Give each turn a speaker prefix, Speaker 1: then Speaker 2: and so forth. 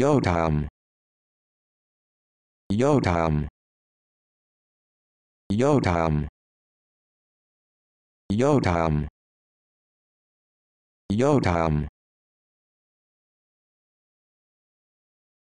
Speaker 1: Yodam Yodam Yodam Yodam Yodam